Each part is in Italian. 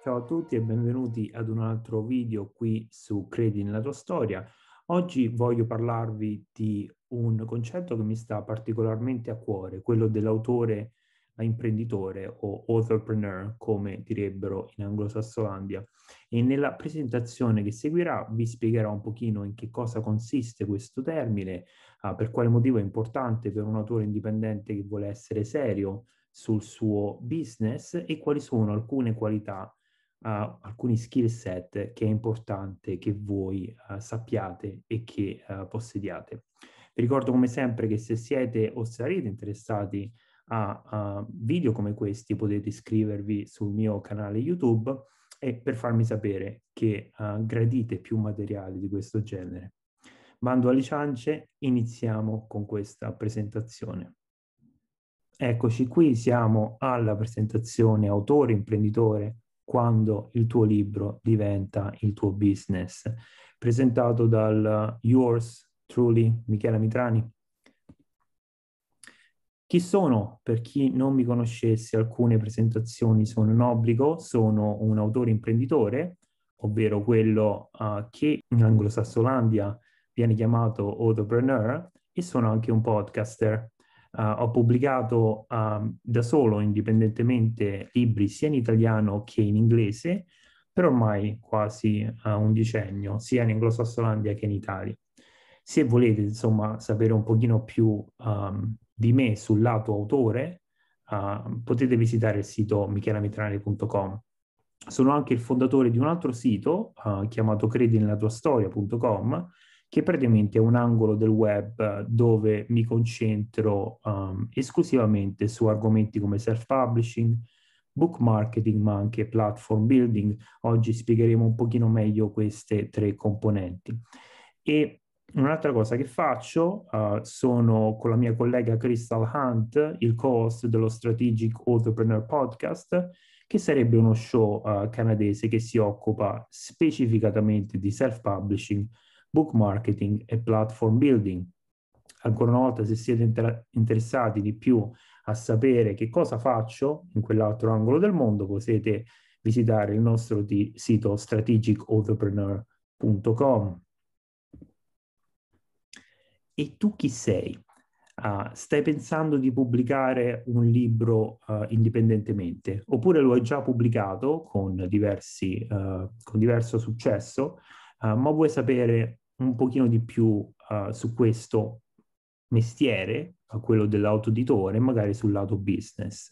Ciao a tutti e benvenuti ad un altro video qui su Credi nella tua storia. Oggi voglio parlarvi di un concetto che mi sta particolarmente a cuore, quello dell'autore imprenditore o entrepreneur, come direbbero in anglosassonandia. E nella presentazione che seguirà vi spiegherò un pochino in che cosa consiste questo termine, uh, per quale motivo è importante per un autore indipendente che vuole essere serio sul suo business e quali sono alcune qualità uh, alcuni skill set che è importante che voi uh, sappiate e che uh, possediate. Vi ricordo come sempre che se siete o sarete interessati a video come questi potete iscrivervi sul mio canale YouTube e per farmi sapere che eh, gradite più materiali di questo genere. Bando alle ciance, iniziamo con questa presentazione. Eccoci qui, siamo alla presentazione autore, imprenditore, quando il tuo libro diventa il tuo business. Presentato dal Yours Truly Michela Mitrani. Chi sono? Per chi non mi conoscesse, alcune presentazioni sono un obbligo, sono un autore imprenditore, ovvero quello uh, che in Anglosassolandia viene chiamato autopreneur, e sono anche un podcaster. Uh, ho pubblicato um, da solo, indipendentemente, libri sia in italiano che in inglese per ormai quasi uh, un decennio, sia in Anglosassonandia che in Italia. Se volete, insomma, sapere un pochino più um, di me sul lato autore, uh, potete visitare il sito michelamitranelli.com. Sono anche il fondatore di un altro sito eh, chiamato credinellatuastoria.com, che praticamente è un angolo del web dove mi concentro um, esclusivamente su argomenti come self-publishing, book marketing, ma anche platform building. Oggi spiegheremo un pochino meglio queste tre componenti. E Un'altra cosa che faccio, uh, sono con la mia collega Crystal Hunt, il co-host dello Strategic Entrepreneur Podcast, che sarebbe uno show uh, canadese che si occupa specificatamente di self-publishing book marketing e platform building. Ancora una volta, se siete inter- interessati di più a sapere che cosa faccio in quell'altro angolo del mondo, potete visitare il nostro t- sito strategicentrepreneur.com. E tu chi sei? Uh, stai pensando di pubblicare un libro uh, indipendentemente oppure lo hai già pubblicato con, diversi, uh, con diverso successo eh, ma vuoi sapere un pochino di più uh, su questo mestiere, eh, quello dell'autoditore, magari sul lato business.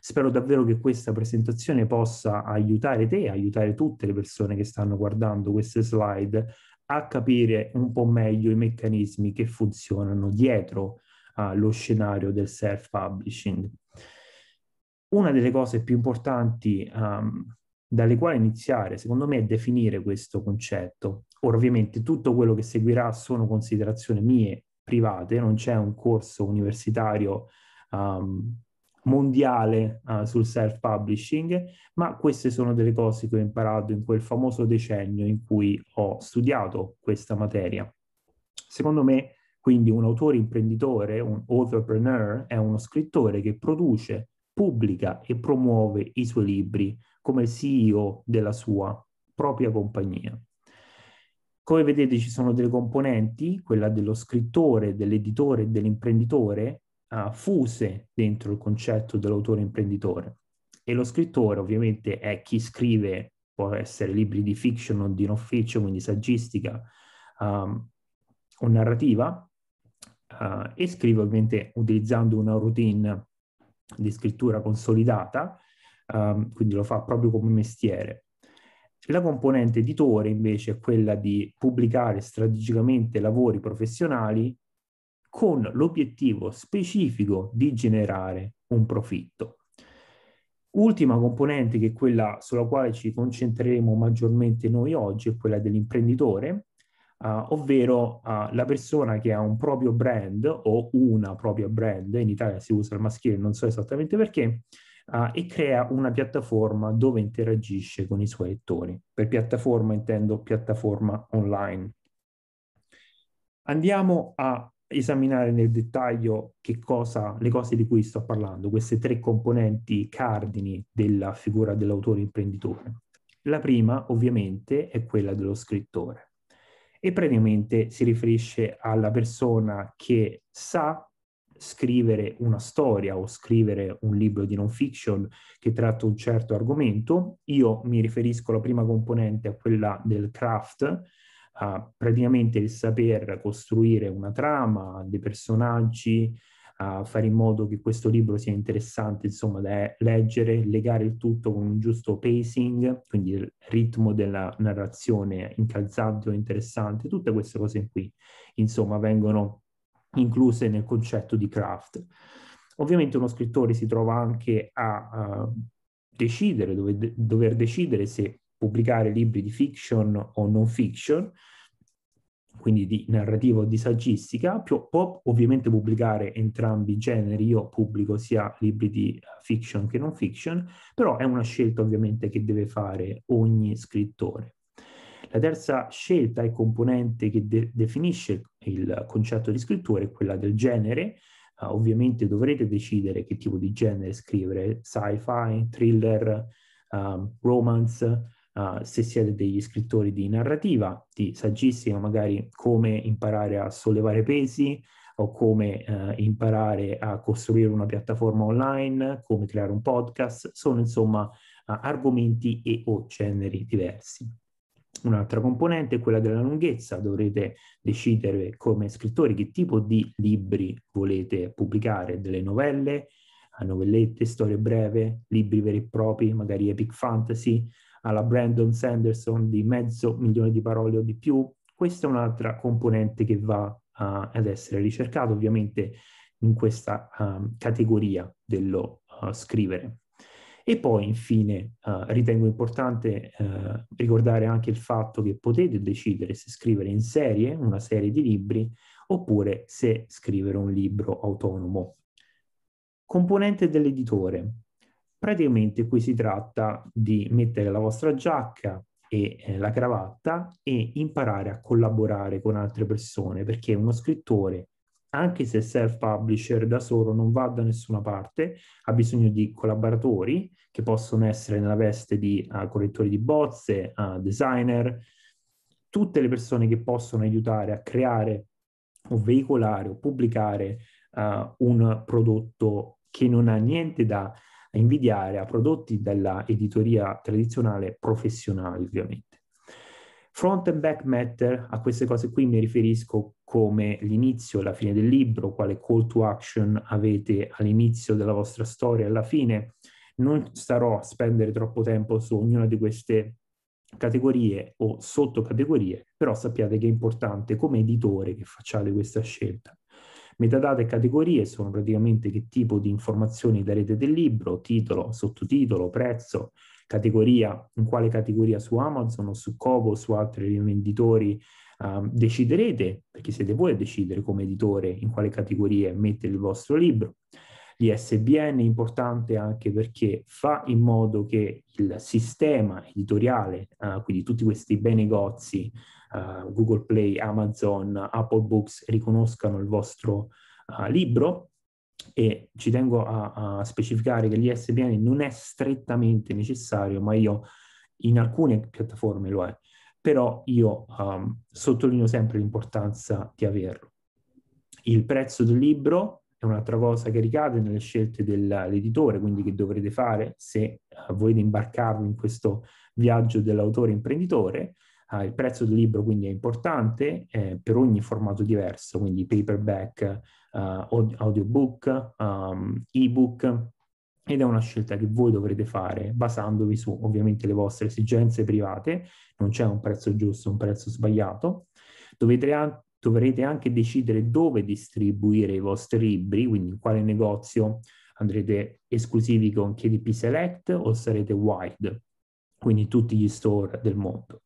Spero davvero che questa presentazione possa aiutare te, aiutare tutte le persone che stanno guardando queste slide a capire un po' meglio i meccanismi che funzionano dietro allo uh, scenario del self-publishing. Una delle cose più importanti um, dalle quali iniziare, secondo me, a definire questo concetto. Ora, ovviamente, tutto quello che seguirà sono considerazioni mie private, non c'è un corso universitario um, mondiale uh, sul self-publishing, ma queste sono delle cose che ho imparato in quel famoso decennio in cui ho studiato questa materia. Secondo me, quindi, un autore imprenditore, un entrepreneur, è uno scrittore che produce, pubblica e promuove i suoi libri come CEO della sua propria compagnia. Come vedete ci sono delle componenti, quella dello scrittore, dell'editore e dell'imprenditore, uh, fuse dentro il concetto dell'autore imprenditore. E lo scrittore ovviamente è chi scrive, può essere libri di fiction o di non fiction, quindi saggistica um, o narrativa, uh, e scrive ovviamente utilizzando una routine di scrittura consolidata um, quindi lo fa proprio come mestiere. La componente editore invece è quella di pubblicare strategicamente lavori professionali con l'obiettivo specifico di generare un profitto. Ultima componente che è quella sulla quale ci concentreremo maggiormente noi oggi è quella dell'imprenditore, Uh, ovvero uh, la persona che ha un proprio brand o una propria brand, in Italia si usa il maschile, non so esattamente perché, uh, e crea una piattaforma dove interagisce con i suoi lettori. Per piattaforma intendo piattaforma online. Andiamo a esaminare nel dettaglio che cosa, le cose di cui sto parlando, queste tre componenti cardini della figura dell'autore imprenditore. La prima ovviamente è quella dello scrittore e praticamente si riferisce alla persona che sa scrivere una storia o scrivere un libro di non fiction che tratta un certo argomento. Io mi riferisco alla prima componente, a quella del craft, a praticamente il saper costruire una trama, dei personaggi, a fare in modo che questo libro sia interessante, insomma, da leggere, legare il tutto con un giusto pacing, quindi il ritmo della narrazione incalzante o interessante, tutte queste cose qui, insomma, vengono incluse nel concetto di craft. Ovviamente uno scrittore si trova anche a uh, decidere, dove, dover decidere se pubblicare libri di fiction o non fiction, quindi di narrativa o di saggistica, più, può ovviamente pubblicare entrambi i generi, io pubblico sia libri di fiction che non fiction, però è una scelta ovviamente che deve fare ogni scrittore. La terza scelta e componente che de- definisce il concetto di scrittura è quella del genere. Uh, ovviamente dovrete decidere che tipo di genere scrivere, sci-fi, thriller, uh, romance, Uh, se siete degli scrittori di narrativa, di saggistica, magari come imparare a sollevare pesi o come uh, imparare a costruire una piattaforma online, come creare un podcast, sono insomma uh, argomenti e o generi diversi. Un'altra componente è quella della lunghezza, dovrete decidere come scrittori che tipo di libri volete pubblicare, delle novelle, eh, novellette, storie breve, libri veri e propri, magari epic fantasy, alla Brandon Sanderson di mezzo milione di parole o di più. Questa è un'altra componente che va uh, ad essere ricercata ovviamente in questa uh, categoria dello uh, scrivere. E poi infine eh, ritengo importante eh, ricordare anche il fatto che potete decidere se scrivere in serie una serie di libri oppure se scrivere un libro autonomo. Componente dell'editore. Praticamente qui si tratta di mettere la vostra giacca e eh, la cravatta e imparare a collaborare con altre persone perché uno scrittore anche se self-publisher da solo non va da nessuna parte, ha bisogno di collaboratori che possono essere nella veste di uh, correttori di bozze, uh, designer, tutte le persone che possono aiutare a creare o veicolare o pubblicare uh, un prodotto che non ha niente da invidiare a prodotti della editoria tradizionale professionale, ovviamente. Front and back matter, a queste cose qui mi riferisco come l'inizio e la fine del libro, quale call to action avete all'inizio della vostra storia e alla fine. Non starò a spendere troppo tempo su ognuna di queste categorie o sottocategorie, però sappiate che è importante come editore che facciate questa scelta. Metadata e categorie sono praticamente che tipo di informazioni darete del libro, titolo, sottotitolo, prezzo, categoria, in quale categoria su Amazon o su Cobo o su altri rivenditori um, ehm, deciderete, perché siete voi a decidere come editore in quale categoria mettere il vostro libro. L'ISBN è importante anche perché fa in modo che il sistema editoriale, uh, quindi tutti questi bei negozi, uh, Google Play, Amazon, Apple Books, riconoscano il vostro uh, libro e ci tengo a, a specificare che l'ISBN non è strettamente necessario, ma io in alcune piattaforme lo è, però io um, sottolineo sempre l'importanza di averlo. Il prezzo del libro è un'altra cosa che ricade nelle scelte dell'editore, quindi che dovrete fare se eh, volete imbarcarvi in questo viaggio dell'autore imprenditore, Uh, il prezzo del libro quindi è importante eh, per ogni formato diverso, quindi paperback, uh, audiobook, um, ebook, ed è una scelta che voi dovrete fare basandovi su ovviamente le vostre esigenze private, non c'è un prezzo giusto, un prezzo sbagliato. Dovete anche dovrete anche decidere dove distribuire i vostri libri, quindi in quale negozio andrete esclusivi con KDP Select o sarete wide, quindi tutti gli store del mondo.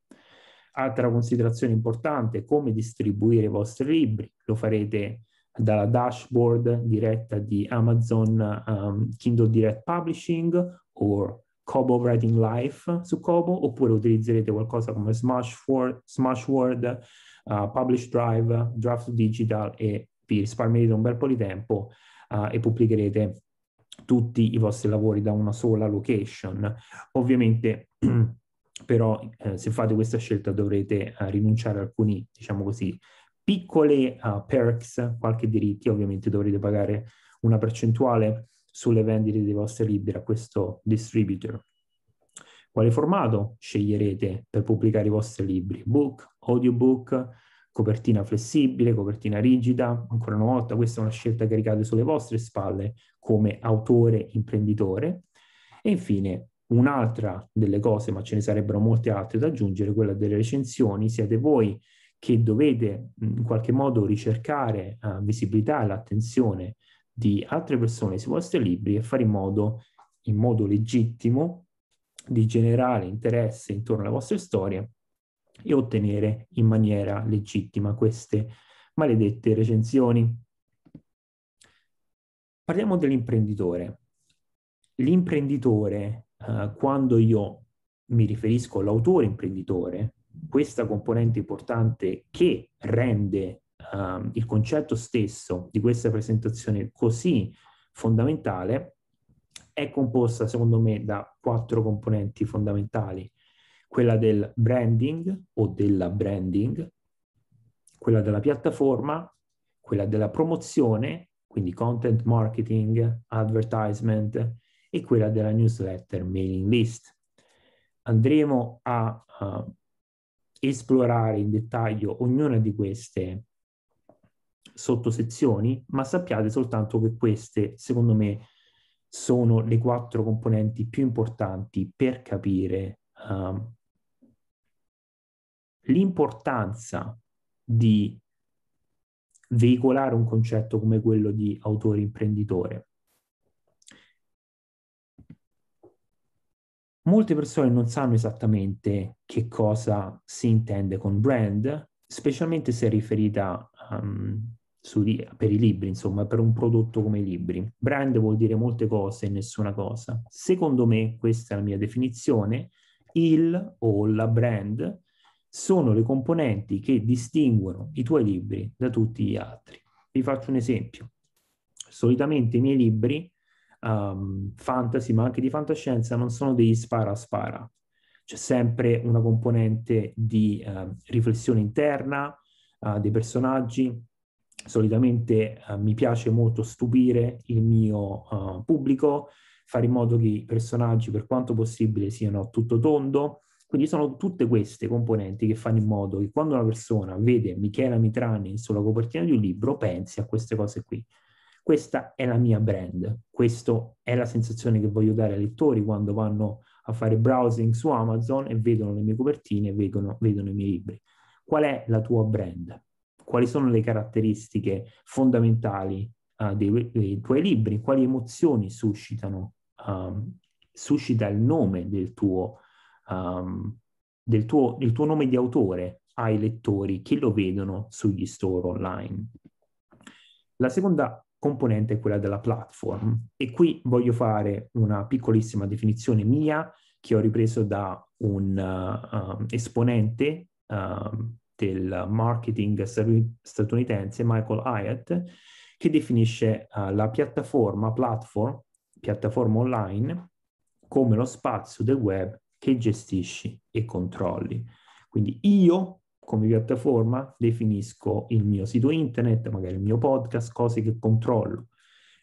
Altra considerazione importante è come distribuire i vostri libri. Lo farete dalla dashboard diretta di Amazon um, Kindle Direct Publishing o Kobo Writing Life su Kobo oppure utilizzerete qualcosa come Smashword, Smashword uh, Publish Drive, Draft Digital e vi risparmierete un bel po' di tempo uh, e pubblicherete tutti i vostri lavori da una sola location. Ovviamente però eh, se fate questa scelta dovrete eh, rinunciare a alcuni, diciamo così, piccoli uh, eh, perks, qualche diritti, ovviamente dovrete pagare una percentuale sulle vendite dei vostri libri a questo distributor. Quale formato sceglierete per pubblicare i vostri libri? Book, audiobook, copertina flessibile, copertina rigida, ancora una volta questa è una scelta che ricade sulle vostre spalle come autore, imprenditore. E infine, Un'altra delle cose, ma ce ne sarebbero molte altre da aggiungere, quella delle recensioni, siete voi che dovete in qualche modo ricercare uh, visibilità e l'attenzione di altre persone sui vostri libri e fare in modo, in modo legittimo, di generare interesse intorno alle vostre storie e ottenere in maniera legittima queste maledette recensioni. Parliamo dell'imprenditore. L'imprenditore eh, quando io mi riferisco all'autore imprenditore, questa componente importante che rende eh, il concetto stesso di questa presentazione così fondamentale è composta secondo me da quattro componenti fondamentali. Quella del branding o della branding, quella della piattaforma, quella della promozione, quindi content marketing, advertisement, e quella della newsletter mailing list. Andremo a uh, esplorare in dettaglio ognuna di queste sottosezioni, ma sappiate soltanto che queste, secondo me, sono le quattro componenti più importanti per capire um, l'importanza di veicolare un concetto come quello di autore imprenditore. Molte persone non sanno esattamente che cosa si intende con brand, specialmente se è riferita um, ehm, su, per i libri, insomma, per un prodotto come i libri. Brand vuol dire molte cose e nessuna cosa. Secondo me, questa è la mia definizione, il o la brand sono le componenti che distinguono i tuoi libri da tutti gli altri. Vi faccio un esempio. Solitamente i miei libri um, fantasy, ma anche di fantascienza, non sono degli spara-spara. a C'è sempre una componente di uh, riflessione interna uh, dei personaggi. Solitamente uh, mi piace molto stupire il mio eh, pubblico, fare in modo che i personaggi, per quanto possibile, siano tutto tondo. Quindi sono tutte queste componenti che fanno in modo che quando una persona vede Michela Mitrani sulla copertina di un libro pensi a queste cose qui questa è la mia brand, questa è la sensazione che voglio dare ai lettori quando vanno a fare browsing su Amazon e vedono le mie copertine, vedono, vedono i miei libri. Qual è la tua brand? Quali sono le caratteristiche fondamentali uh, dei, dei, tuoi libri? Quali emozioni suscitano, um, suscita il nome del tuo, um, del tuo, del tuo nome di autore ai lettori che lo vedono sugli store online? La seconda componente è quella della platform. E qui voglio fare una piccolissima definizione mia che ho ripreso da un uh, esponente uh, del marketing statunitense, Michael Hyatt, che definisce uh, la piattaforma, platform, piattaforma online, come lo spazio del web che gestisci e controlli. Quindi io come piattaforma definisco il mio sito internet, magari il mio podcast, cose che controllo,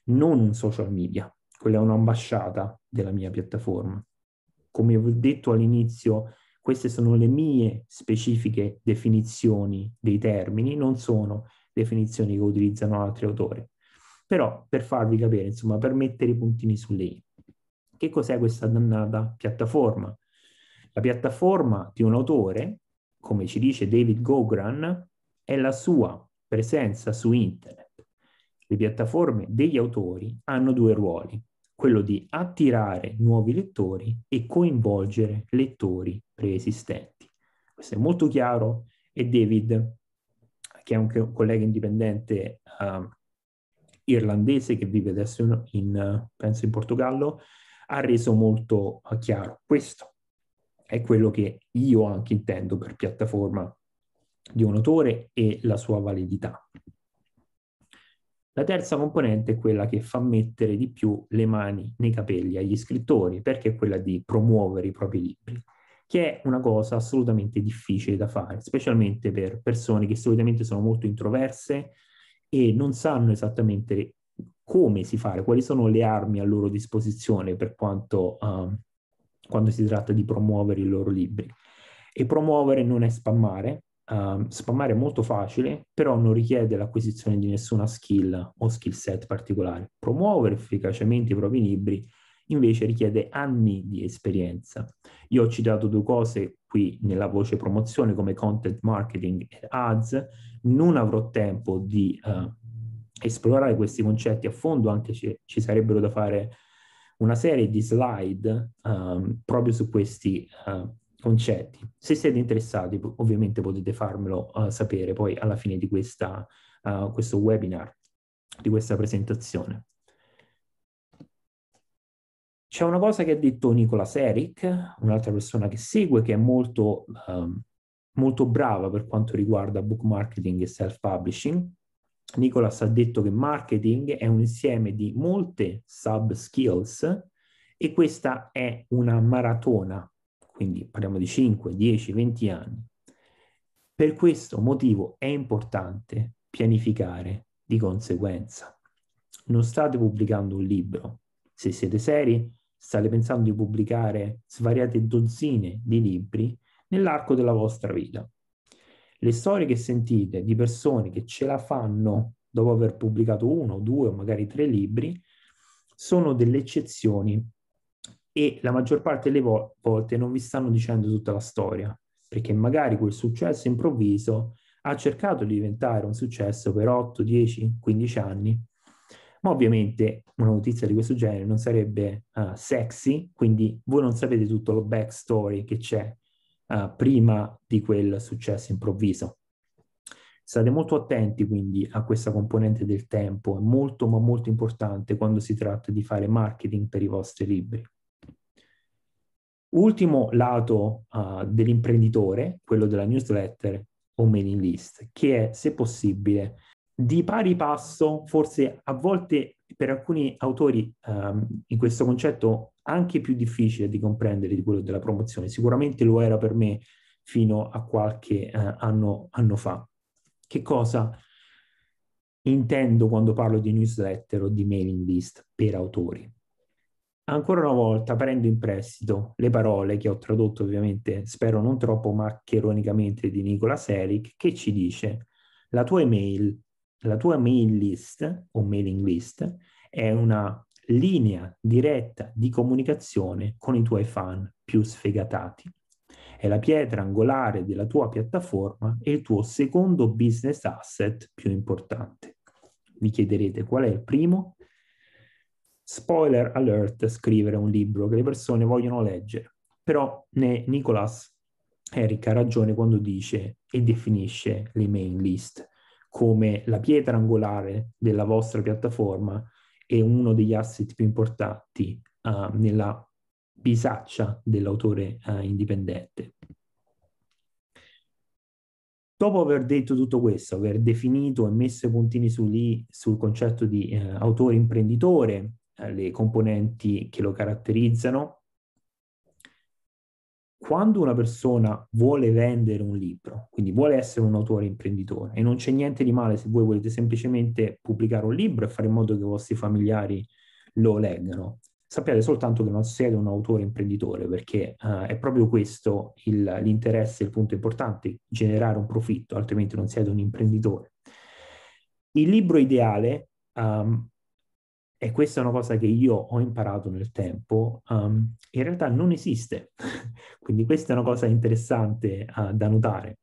non un social media. Quella è un'ambasciata della mia piattaforma. Come ho detto all'inizio, queste sono le mie specifiche definizioni dei termini, non sono definizioni che utilizzano altri autori. Però per farvi capire, insomma, per mettere i puntini sulle i. Che cos'è questa dannata piattaforma? La piattaforma di un autore come ci dice David Gogran, è la sua presenza su internet. Le piattaforme degli autori hanno due ruoli, quello di attirare nuovi lettori e coinvolgere lettori preesistenti. Questo è molto chiaro e David, che è anche un collega indipendente uh, irlandese che vive adesso in, in, penso in Portogallo, ha reso molto eh, chiaro questo è quello che io anche intendo per piattaforma di un autore e la sua validità. La terza componente è quella che fa mettere di più le mani nei capelli agli scrittori, perché è quella di promuovere i propri libri, che è una cosa assolutamente difficile da fare, specialmente per persone che solitamente sono molto introverse e non sanno esattamente come si fa, quali sono le armi a loro disposizione per quanto um, quando si tratta di promuovere i loro libri. E promuovere non è spammare, um, spammare è molto facile, però non richiede l'acquisizione di nessuna skill o skill set particolare. Promuovere efficacemente i propri libri invece richiede anni di esperienza. Io ho citato due cose qui nella voce promozione come content marketing e ads, non avrò tempo di uh, esplorare questi concetti a fondo, anche se ci sarebbero da fare una serie di slide um, proprio su questi uh, concetti. Se siete interessati, ovviamente potete farmelo uh, sapere poi alla fine di questa, uh, questo webinar, di questa presentazione. C'è una cosa che ha detto Nicola Seric, un'altra persona che segue, che è molto, um, molto brava per quanto riguarda book marketing e self-publishing, Nicolas ha detto che marketing è un insieme di molte sub skills e questa è una maratona, quindi parliamo di 5, 10, 20 anni. Per questo motivo è importante pianificare di conseguenza. Non state pubblicando un libro, se siete seri state pensando di pubblicare svariate dozzine di libri nell'arco della vostra vita le storie che sentite di persone che ce la fanno dopo aver pubblicato uno, due o magari tre libri, sono delle eccezioni e la maggior parte delle vo- volte non vi stanno dicendo tutta la storia, perché magari quel successo improvviso ha cercato di diventare un successo per 8, 10, 15 anni, ma ovviamente una notizia di questo genere non sarebbe uh, sexy, quindi voi non sapete tutto lo backstory che c'è eh, prima di quel successo improvviso. State molto attenti quindi a questa componente del tempo, è molto ma molto importante quando si tratta di fare marketing per i vostri libri. Ultimo lato uh, dell'imprenditore, quello della newsletter o mailing list, che è, se possibile, di pari passo, forse a volte per alcuni autori ehm, in questo concetto anche più difficile di comprendere di quello della promozione, sicuramente lo era per me fino a qualche eh, anno, anno fa. Che cosa intendo quando parlo di newsletter o di mailing list per autori? Ancora una volta prendo in prestito le parole che ho tradotto ovviamente, spero non troppo ma ironicamente di Nicola Selic, che ci dice la tua email la tua mail list o mailing list è una linea diretta di comunicazione con i tuoi fan più sfegatati. È la pietra angolare della tua piattaforma e il tuo secondo business asset più importante. Vi chiederete qual è il primo? Spoiler alert, scrivere un libro che le persone vogliono leggere. Però né Nicholas Eric ha ragione quando dice e definisce le mail list come la pietra angolare della vostra piattaforma e uno degli asset più importanti uh, nella bisaccia dell'autore uh, indipendente. Dopo aver detto tutto questo, aver definito e messo i puntini su lì, sul concetto di eh, autore imprenditore, eh, le componenti che lo caratterizzano, quando una persona vuole vendere un libro, quindi vuole essere un autore imprenditore, e non c'è niente di male se voi volete semplicemente pubblicare un libro e fare in modo che i vostri familiari lo leggano, sappiate soltanto che non siete un autore imprenditore, perché uh, è proprio questo il, l'interesse, il punto importante, generare un profitto, altrimenti non siete un imprenditore. Il libro ideale um, e questa è una cosa che io ho imparato nel tempo, um, in realtà non esiste. Quindi questa è una cosa interessante uh, da notare.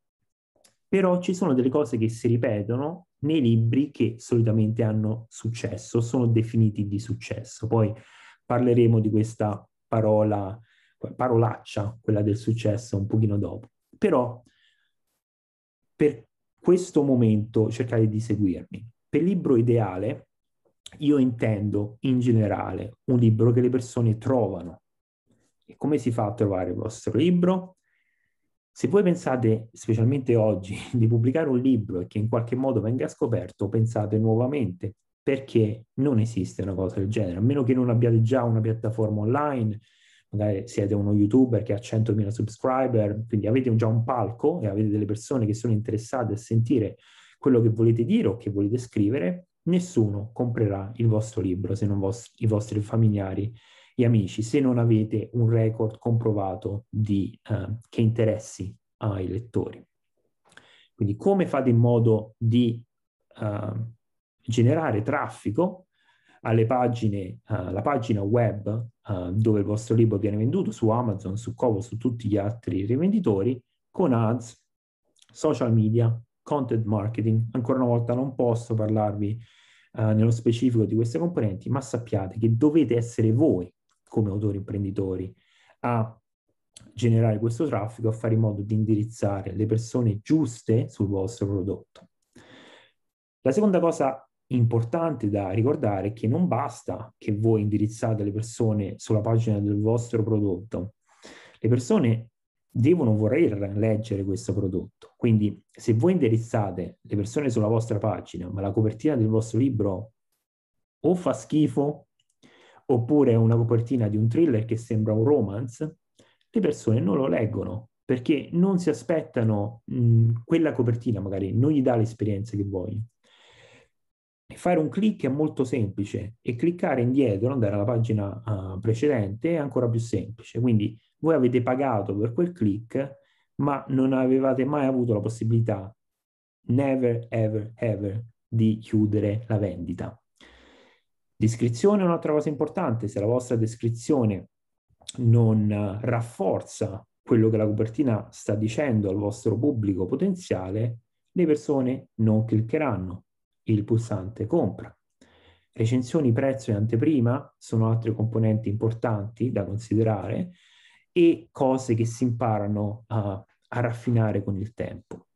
Però ci sono delle cose che si ripetono nei libri che solitamente hanno successo, sono definiti di successo. Poi parleremo di questa parola, parolaccia, quella del successo, un pochino dopo. Però per questo momento cercate di seguirmi. Per libro ideale io intendo in generale un libro che le persone trovano. E come si fa a trovare il vostro libro? Se voi pensate, specialmente oggi, di pubblicare un libro e che in qualche modo venga scoperto, pensate nuovamente, perché non esiste una cosa del genere, a meno che non abbiate già una piattaforma online, magari siete uno youtuber che ha 100.000 subscriber, quindi avete già un palco e avete delle persone che sono interessate a sentire quello che volete dire o che volete scrivere, nessuno comprerà il vostro libro se non vos- i vostri familiari e amici, se non avete un record comprovato di, eh, che interessi ai lettori. Quindi come fate in modo di eh, generare traffico alle pagine, alla eh, pagina web eh, dove il vostro libro viene venduto, su Amazon, su Covo, su tutti gli altri rivenditori, con ads, social media content marketing. Ancora una volta non posso parlarvi uh, nello specifico di queste componenti, ma sappiate che dovete essere voi come autori imprenditori a generare questo traffico, a fare in modo di indirizzare le persone giuste sul vostro prodotto. La seconda cosa importante da ricordare è che non basta che voi indirizzate le persone sulla pagina del vostro prodotto. Le persone devono voler leggere questo prodotto. Quindi se voi indirizzate le persone sulla vostra pagina, ma la copertina del vostro libro o fa schifo, oppure è una copertina di un thriller che sembra un romance, le persone non lo leggono perché non si aspettano mh, quella copertina, magari non gli dà l'esperienza che vogliono. Fare un clic è molto semplice e cliccare indietro, andare alla pagina uh, precedente, è ancora più semplice. Quindi voi avete pagato per quel click, ma non avevate mai avuto la possibilità, never, ever, ever, di chiudere la vendita. Descrizione è un'altra cosa importante, se la vostra descrizione non rafforza quello che la copertina sta dicendo al vostro pubblico potenziale, le persone non cliccheranno il pulsante compra. Recensioni, prezzo e anteprima sono altre componenti importanti da considerare e cose che si imparano a, a raffinare con il tempo.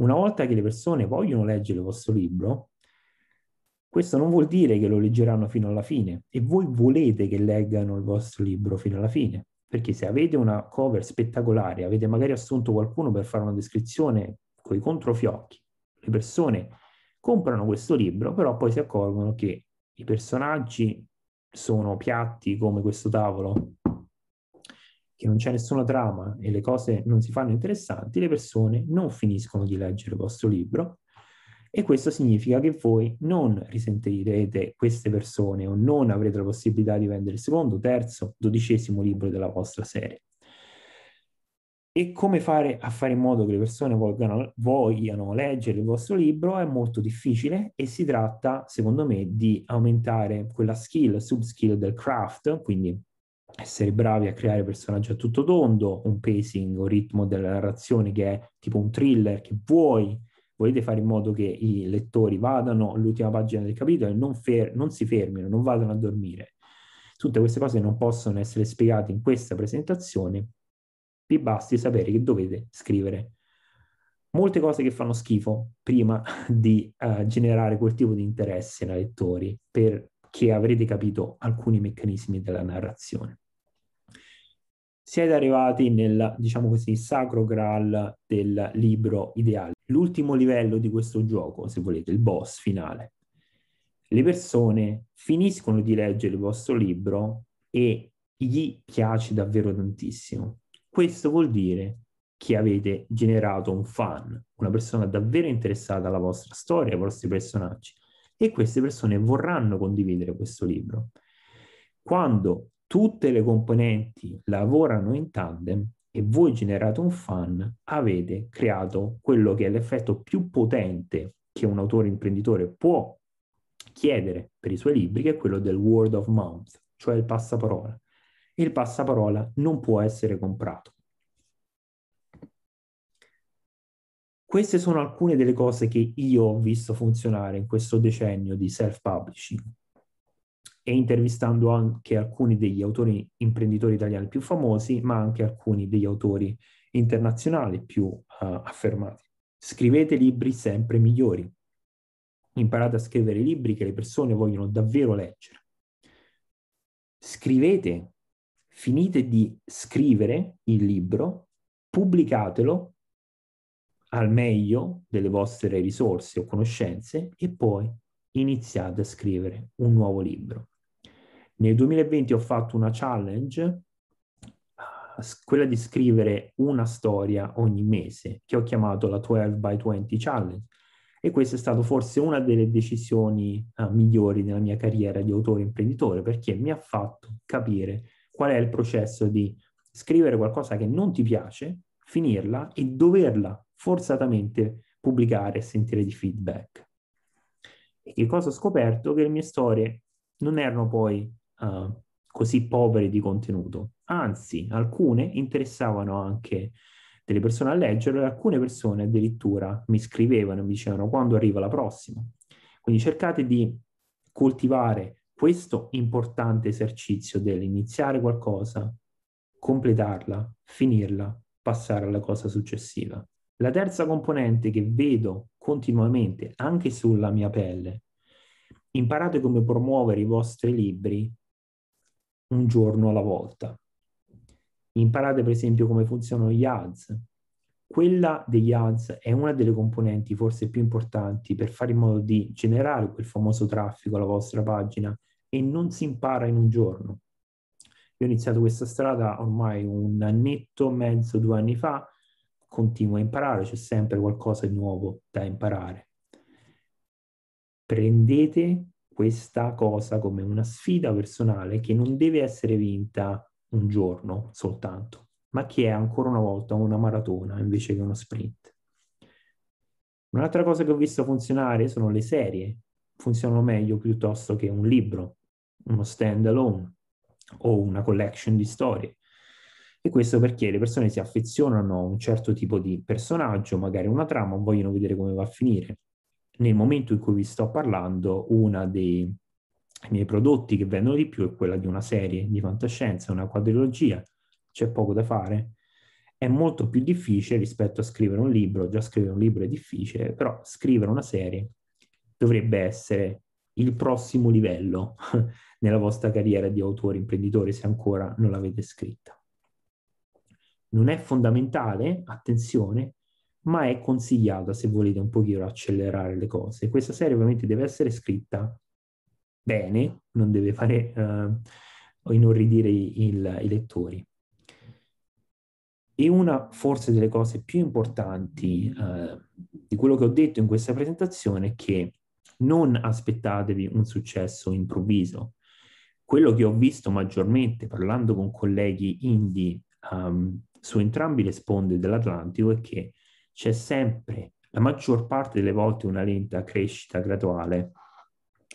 Una volta che le persone vogliono leggere il vostro libro, questo non vuol dire che lo leggeranno fino alla fine e voi volete che leggano il vostro libro fino alla fine, perché se avete una cover spettacolare, avete magari assunto qualcuno per fare una descrizione con i controfiocchi, le persone comprano questo libro, però poi si accorgono che i personaggi sono piatti come questo tavolo che non c'è nessuna trama e le cose non si fanno interessanti, le persone non finiscono di leggere il vostro libro e questo significa che voi non risentirete queste persone o non avrete la possibilità di vendere il secondo, terzo, dodicesimo libro della vostra serie. E come fare a fare in modo che le persone vogliano, vogliano leggere il vostro libro è molto difficile e si tratta, secondo me, di aumentare quella skill, sub skill del craft, quindi essere bravi a creare personaggi a tutto tondo, un pacing, un ritmo della narrazione che è tipo un thriller che vuoi, volete fare in modo che i lettori vadano all'ultima pagina del capitolo e non, fer- non si fermino, non vadano a dormire. Tutte queste cose non possono essere spiegate in questa presentazione, vi basti sapere che dovete scrivere. Molte cose che fanno schifo prima di uh, generare quel tipo di interesse nei lettori per che avrete capito alcuni meccanismi della narrazione. Siete arrivati nel, diciamo così, sacro graal del libro ideale, l'ultimo livello di questo gioco, se volete, il boss finale. Le persone finiscono di leggere il vostro libro e gli piace davvero tantissimo. Questo vuol dire che avete generato un fan, una persona davvero interessata alla vostra storia, ai vostri personaggi, e queste persone vorranno condividere questo libro. Quando tutte le componenti lavorano in tandem e voi generate un fan, avete creato quello che è l'effetto più potente che un autore imprenditore può chiedere per i suoi libri, che è quello del word of mouth, cioè il passaparola. Il passaparola non può essere comprato. Queste sono alcune delle cose che io ho visto funzionare in questo decennio di self-publishing e intervistando anche alcuni degli autori imprenditori italiani più famosi, ma anche alcuni degli autori internazionali più uh, affermati. Scrivete libri sempre migliori. Imparate a scrivere libri che le persone vogliono davvero leggere. Scrivete, finite di scrivere il libro, pubblicatelo al meglio delle vostre risorse o conoscenze e poi iniziate a scrivere un nuovo libro. Nel 2020 ho fatto una challenge, ah, quella di scrivere una storia ogni mese, che ho chiamato la 12 by 20 challenge e questa è stata forse una delle decisioni uh, migliori nella mia carriera di autore imprenditore perché mi ha fatto capire qual è il processo di scrivere qualcosa che non ti piace, finirla e doverla forzatamente pubblicare e sentire di feedback. E che cosa ho scoperto? Che le mie storie non erano poi uh, così povere di contenuto, anzi alcune interessavano anche delle persone a leggerlo e alcune persone addirittura mi scrivevano e mi dicevano quando arriva la prossima. Quindi cercate di coltivare questo importante esercizio dell'iniziare qualcosa, completarla, finirla, passare alla cosa successiva. La terza componente che vedo continuamente, anche sulla mia pelle, imparate come promuovere i vostri libri un giorno alla volta. Imparate per esempio come funzionano gli ads. Quella degli ads è una delle componenti forse più importanti per fare in modo di generare quel famoso traffico alla vostra pagina e non si impara in un giorno. Io ho iniziato questa strada ormai un annetto, mezzo, due anni fa continua a imparare, c'è sempre qualcosa di nuovo da imparare. Prendete questa cosa come una sfida personale che non deve essere vinta un giorno soltanto, ma che è ancora una volta una maratona invece che uno sprint. Un'altra cosa che ho visto funzionare sono le serie, funzionano meglio piuttosto che un libro, uno stand alone o una collection di storie. E questo perché le persone si affezionano a un certo tipo di personaggio, magari una trama, vogliono vedere come va a finire. Nel momento in cui vi sto parlando, uno dei miei prodotti che vendono di più è quella di una serie di fantascienza, una quadrilogia, c'è poco da fare. È molto più difficile rispetto a scrivere un libro, già scrivere un libro è difficile, però scrivere una serie dovrebbe essere il prossimo livello nella vostra carriera di autore imprenditore se ancora non l'avete scritta. Non è fondamentale, attenzione, ma è consigliata se volete un pochino accelerare le cose. Questa serie ovviamente deve essere scritta bene, non deve fare uh, inorridire il, il, i lettori. E una forse delle cose più importanti uh, di quello che ho detto in questa presentazione è che non aspettatevi un successo improvviso. Quello che ho visto maggiormente parlando con colleghi indie um, su entrambi le sponde dell'Atlantico è che c'è sempre, la maggior parte delle volte, una lenta crescita graduale,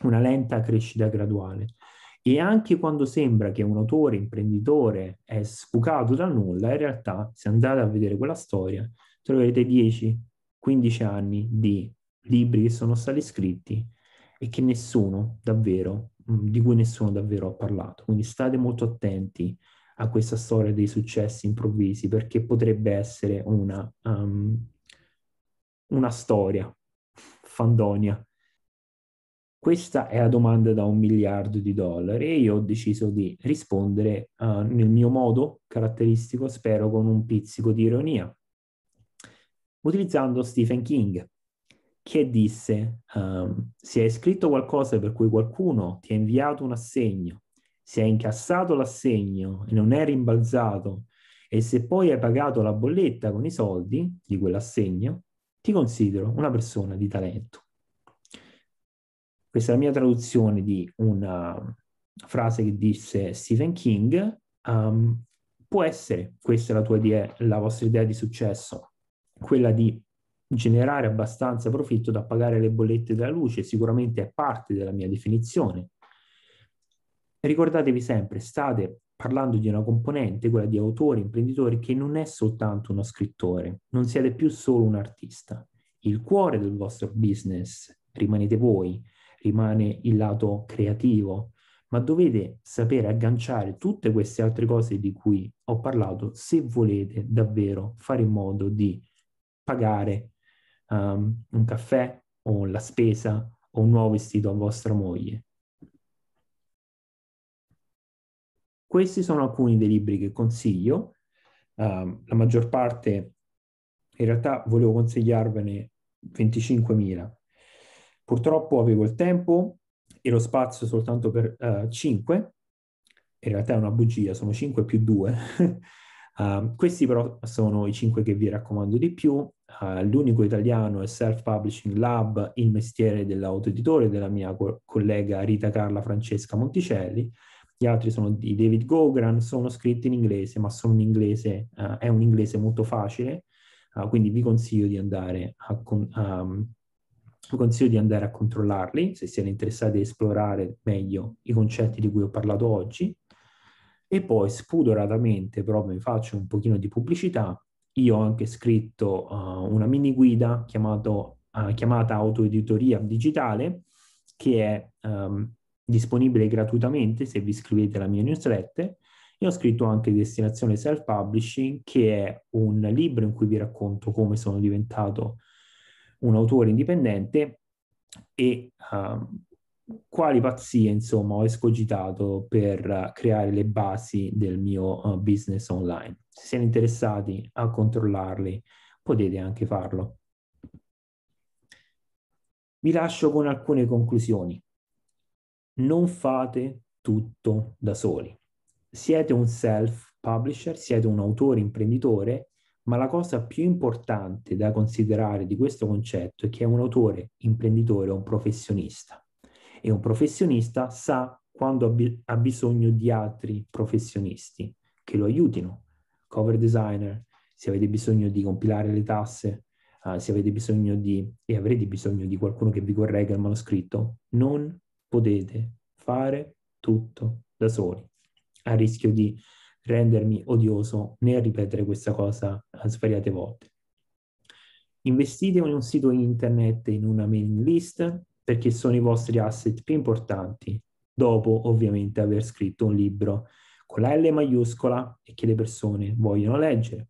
una lenta crescita graduale. E anche quando sembra che un autore, imprenditore, è sbucato dal nulla, in realtà, se andate a vedere quella storia, troverete 10, 15 anni di libri che sono stati scritti e che nessuno davvero, di cui nessuno davvero ha parlato. Quindi state molto attenti a questa storia dei successi improvvisi, perché potrebbe essere una, um, una storia, fandonia. Questa è la domanda da un miliardo di dollari e io ho deciso di rispondere uh, nel mio modo caratteristico, spero con un pizzico di ironia, utilizzando Stephen King, che disse um, se hai scritto qualcosa per cui qualcuno ti ha inviato un assegno se hai incassato l'assegno e non è rimbalzato e se poi hai pagato la bolletta con i soldi di quell'assegno, ti considero una persona di talento. Questa è la mia traduzione di una frase che disse Stephen King. Um, può essere questa la tua idea, la vostra idea di successo, quella di generare abbastanza profitto da pagare le bollette della luce, sicuramente è parte della mia definizione, Ricordatevi sempre, state parlando di una componente, quella di autore, imprenditore, che non è soltanto uno scrittore, non siete più solo un artista. Il cuore del vostro business rimanete voi, rimane il lato creativo, ma dovete sapere agganciare tutte queste altre cose di cui ho parlato se volete davvero fare in modo di pagare um, un caffè o la spesa o un nuovo vestito a vostra moglie. Questi sono alcuni dei libri che consiglio. Uh, la maggior parte, in realtà volevo consigliarvene 25.000. Purtroppo avevo il tempo e lo spazio soltanto per uh, eh, 5. In realtà è una bugia, sono 5 più 2. uh, ehm, questi però sono i 5 che vi raccomando di più. Eh, l'unico italiano è Self Publishing Lab, il mestiere dell'autoeditore della mia co- collega Rita Carla Francesca Monticelli gli altri sono di David Gogran, sono scritti in inglese, ma sono un inglese, uh, è un inglese molto facile, uh, quindi vi consiglio di andare a, con, um, consiglio di andare a controllarli se siete interessati a esplorare meglio i concetti di cui ho parlato oggi. E poi spudoratamente, proprio vi faccio un pochino di pubblicità, io ho anche scritto uh, una mini guida chiamato, uh, chiamata autoeditoria digitale, che è um, disponibile gratuitamente se vi iscrivete alla mia newsletter e ho scritto anche Destinazione Self Publishing che è un libro in cui vi racconto come sono diventato un autore indipendente e uh, quali pazzie insomma ho escogitato per uh, creare le basi del mio uh, business online. Se siete interessati a controllarli potete anche farlo. Vi lascio con alcune conclusioni non fate tutto da soli. Siete un self-publisher, siete un autore imprenditore, ma la cosa più importante da considerare di questo concetto è che un autore imprenditore è un professionista e un professionista sa quando ha, ha bisogno di altri professionisti che lo aiutino, cover designer, se avete bisogno di compilare le tasse, uh, se avete bisogno di, e avrete bisogno di qualcuno che vi corregga il manoscritto, non potete fare tutto da soli, a rischio di rendermi odioso nel ripetere questa cosa svariate volte. Investite in un sito internet in una mailing list perché sono i vostri asset più importanti, dopo ovviamente aver scritto un libro con la L maiuscola e che le persone vogliono leggere.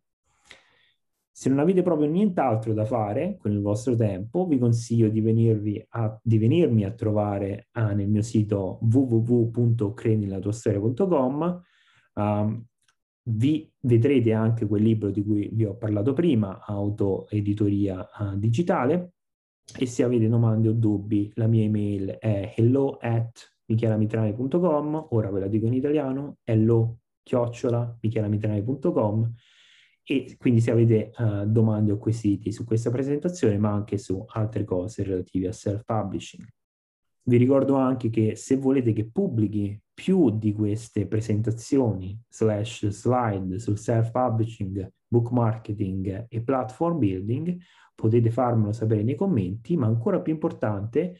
Se non avete proprio nient'altro da fare con il vostro tempo, vi consiglio di, a, di venirmi a trovare ah, nel mio sito www.credinlatuostoria.com. Um, vi vedrete anche quel libro di cui vi ho parlato prima, Autoeditoria uh, Digitale. E se avete domande o dubbi, la mia email è hello at michielamitrani.com, ora ve la dico in italiano, hello chiocciola michielamitrani.com e quindi se avete uh, domande o quesiti su questa presentazione, ma anche su altre cose relative a self-publishing. Vi ricordo anche che se volete che pubblichi più di queste presentazioni slash slide sul self-publishing, book marketing e platform building, potete farmelo sapere nei commenti, ma ancora più importante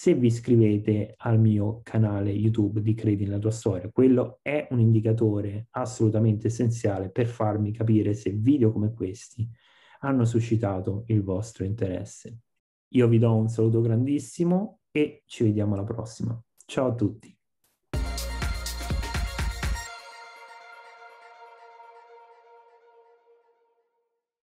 se vi iscrivete al mio canale YouTube di Credi nella tua storia. Quello è un indicatore assolutamente essenziale per farmi capire se video come questi hanno suscitato il vostro interesse. Io vi do un saluto grandissimo e ci vediamo alla prossima. Ciao a tutti.